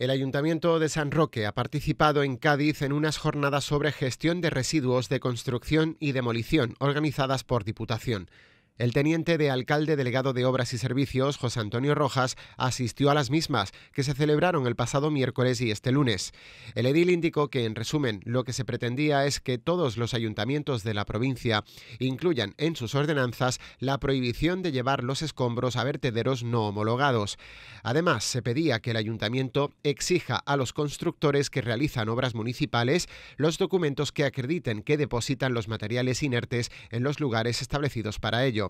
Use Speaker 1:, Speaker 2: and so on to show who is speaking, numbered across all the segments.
Speaker 1: El Ayuntamiento de San Roque ha participado en Cádiz en unas jornadas sobre gestión de residuos de construcción y demolición organizadas por Diputación. El teniente de alcalde delegado de Obras y Servicios, José Antonio Rojas, asistió a las mismas, que se celebraron el pasado miércoles y este lunes. El edil indicó que, en resumen, lo que se pretendía es que todos los ayuntamientos de la provincia incluyan en sus ordenanzas la prohibición de llevar los escombros a vertederos no homologados. Además, se pedía que el ayuntamiento exija a los constructores que realizan obras municipales los documentos que acrediten que depositan los materiales inertes en los lugares establecidos para ello.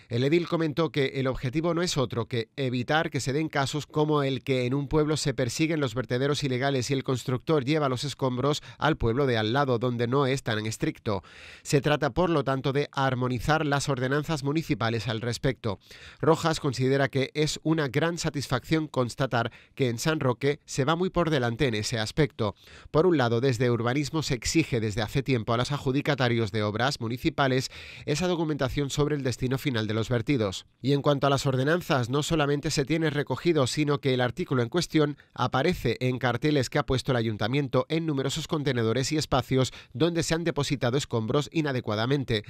Speaker 1: El edil comentó que el objetivo no es otro que evitar que se den casos como el que en un pueblo se persiguen los vertederos ilegales y el constructor lleva los escombros al pueblo de al lado, donde no es tan estricto. Se trata, por lo tanto, de armonizar las ordenanzas municipales al respecto. Rojas considera que es una gran satisfacción constatar que en San Roque se va muy por delante en ese aspecto. Por un lado, desde urbanismo se exige desde hace tiempo a los adjudicatarios de obras municipales esa documentación sobre el destino final de los vertidos. Y en cuanto a las ordenanzas, no solamente se tiene recogido, sino que el artículo en cuestión aparece en carteles que ha puesto el ayuntamiento en numerosos contenedores y espacios donde se han depositado escombros inadecuadamente.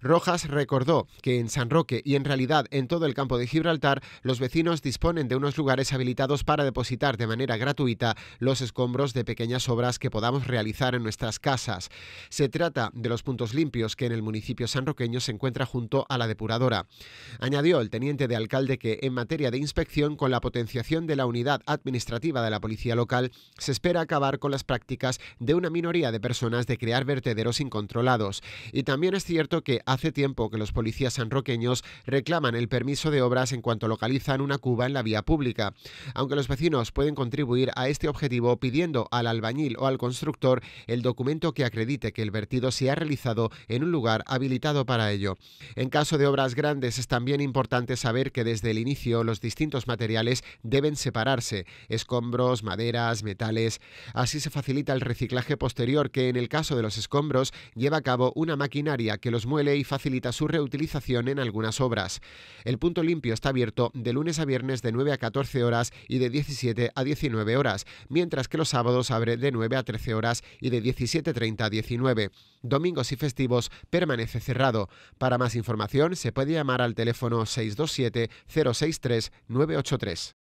Speaker 1: Rojas recordó que en San Roque y en realidad en todo el campo de Gibraltar, los vecinos disponen de unos lugares habilitados para depositar de manera gratuita los escombros de pequeñas obras que podamos realizar en nuestras casas. Se trata de los puntos limpios que en el municipio sanroqueño se encuentra junto a la depuradora. Añadió el teniente de alcalde que en materia de inspección, con la potenciación de la unidad administrativa de la policía local, se espera acabar con las prácticas de una minoría de personas de crear vertederos incontrolados. Y también es cierto que hace tiempo que los policías sanroqueños reclaman el permiso de obras en cuanto localizan una cuba en la vía pública. Aunque los vecinos pueden contribuir a este objetivo pidiendo al albañil o al constructor el documento que acredite que el vertido se ha realizado en un lugar habilitado para ello. En caso de obras grandes, es también importante saber que desde el inicio los distintos materiales deben separarse, escombros, maderas, metales. Así se facilita el reciclaje posterior que en el caso de los escombros lleva a cabo una maquinaria que los muele y facilita su reutilización en algunas obras. El punto limpio está abierto de lunes a viernes de 9 a 14 horas y de 17 a 19 horas, mientras que los sábados abre de 9 a 13 horas y de 17.30 a 19. Domingos y festivos permanece cerrado. Para más información se puede llamar al teléfono 627 063 983.